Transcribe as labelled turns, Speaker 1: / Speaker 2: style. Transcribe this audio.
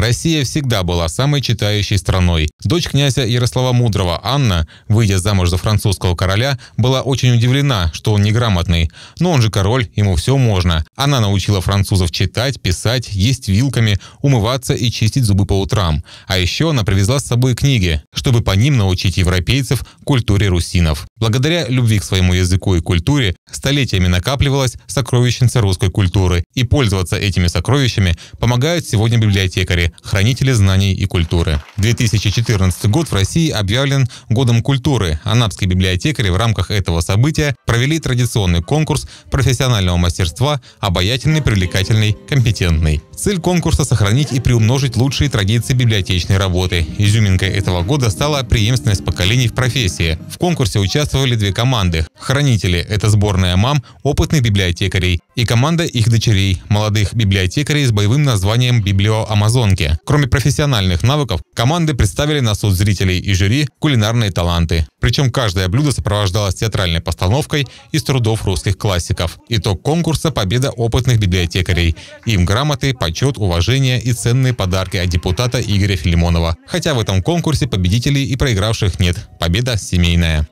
Speaker 1: Россия всегда была самой читающей страной. Дочь князя Ярослава Мудрого, Анна, выйдя замуж за французского короля, была очень удивлена, что он неграмотный. Но он же король, ему все можно. Она научила французов читать, писать, есть вилками, умываться и чистить зубы по утрам. А еще она привезла с собой книги чтобы по ним научить европейцев культуре русинов. Благодаря любви к своему языку и культуре столетиями накапливалась сокровищница русской культуры, и пользоваться этими сокровищами помогают сегодня библиотекари, хранители знаний и культуры. 2014 год в России объявлен Годом культуры. Анапские библиотекари в рамках этого события провели традиционный конкурс профессионального мастерства «Обаятельный, привлекательный, компетентный». Цель конкурса — сохранить и приумножить лучшие традиции библиотечной работы. Изюминкой этого года стала преемственность поколений в профессии. В конкурсе участвовали две команды. Хранители – это сборная мам, опытных библиотекарей, и команда их дочерей, молодых библиотекарей с боевым названием «Библиоамазонки». Кроме профессиональных навыков, команды представили на суд зрителей и жюри кулинарные таланты. Причем каждое блюдо сопровождалось театральной постановкой из трудов русских классиков. Итог конкурса – победа опытных библиотекарей. Им грамоты, почет, уважение и ценные подарки от депутата Игоря Филимонова. Хотя в этом конкурсе победить победителей и проигравших нет. Победа семейная.